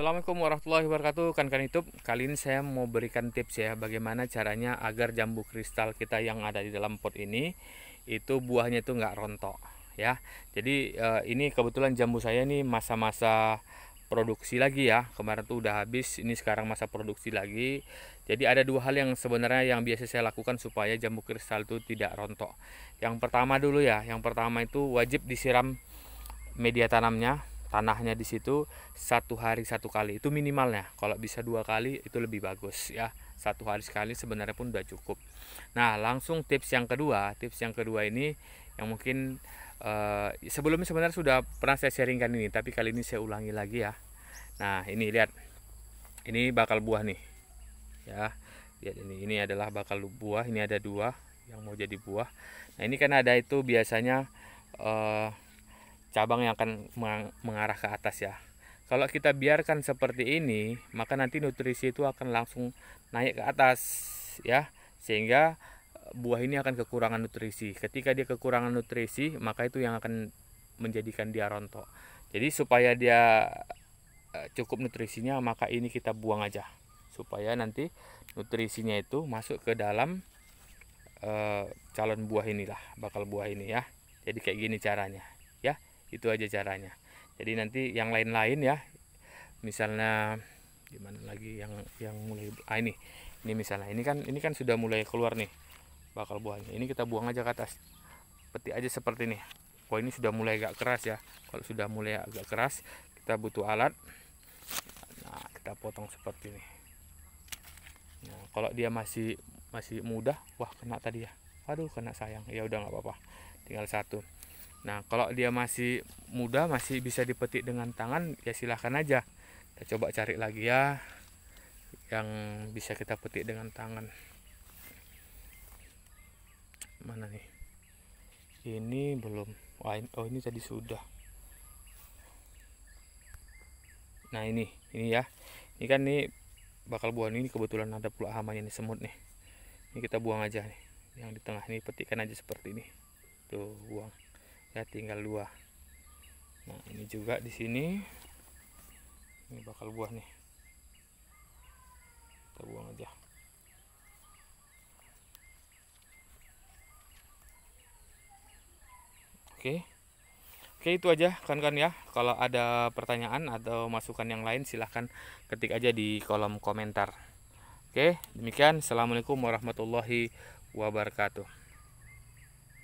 Assalamualaikum warahmatullahi wabarakatuh Kawan-kan YouTube Kali ini saya mau berikan tips ya Bagaimana caranya agar jambu kristal kita yang ada di dalam pot ini Itu buahnya itu nggak rontok ya Jadi eh, ini kebetulan jambu saya ini masa-masa produksi lagi ya Kemarin tuh udah habis Ini sekarang masa produksi lagi Jadi ada dua hal yang sebenarnya yang biasa saya lakukan Supaya jambu kristal itu tidak rontok Yang pertama dulu ya Yang pertama itu wajib disiram media tanamnya tanahnya di situ satu hari satu kali itu minimalnya kalau bisa dua kali itu lebih bagus ya satu hari sekali sebenarnya pun udah cukup nah langsung tips yang kedua tips yang kedua ini yang mungkin eh, sebelumnya sebenarnya sudah pernah saya sharingkan ini tapi kali ini saya ulangi lagi ya nah ini lihat ini bakal buah nih ya lihat ini ini adalah bakal buah ini ada dua yang mau jadi buah nah ini kan ada itu biasanya eh, cabang yang akan mengarah ke atas ya kalau kita biarkan seperti ini maka nanti nutrisi itu akan langsung naik ke atas ya sehingga eh, buah ini akan kekurangan nutrisi ketika dia kekurangan nutrisi maka itu yang akan menjadikan dia rontok jadi supaya dia eh, cukup nutrisinya maka ini kita buang aja supaya nanti nutrisinya itu masuk ke dalam e, calon buah inilah bakal buah ini ya jadi kayak gini caranya itu aja caranya jadi nanti yang lain-lain ya misalnya gimana lagi yang yang mulai ah ini ini misalnya ini kan ini kan sudah mulai keluar nih bakal buahnya ini kita buang aja ke atas peti aja seperti ini kok oh, ini sudah mulai agak keras ya kalau sudah mulai agak keras kita butuh alat nah kita potong seperti ini nah, kalau dia masih masih mudah wah kena tadi ya aduh kena sayang ya udah nggak apa-apa tinggal satu Nah kalau dia masih muda masih bisa dipetik dengan tangan ya silahkan aja. Kita coba cari lagi ya yang bisa kita petik dengan tangan. Mana nih? Ini belum. Wah, ini, oh ini tadi sudah. Nah ini, ini ya. Ini kan nih bakal buah ini kebetulan ada pula hama nih semut nih. Ini kita buang aja nih. Yang di tengah ini petikan aja seperti ini. Tuh buang ya tinggal dua nah ini juga di sini ini bakal buah nih kita buang aja Oke. Oke, itu aja kan-kan ya. Kalau ada pertanyaan atau masukan yang lain silahkan ketik aja di kolom komentar. Oke, demikian. Assalamualaikum warahmatullahi wabarakatuh.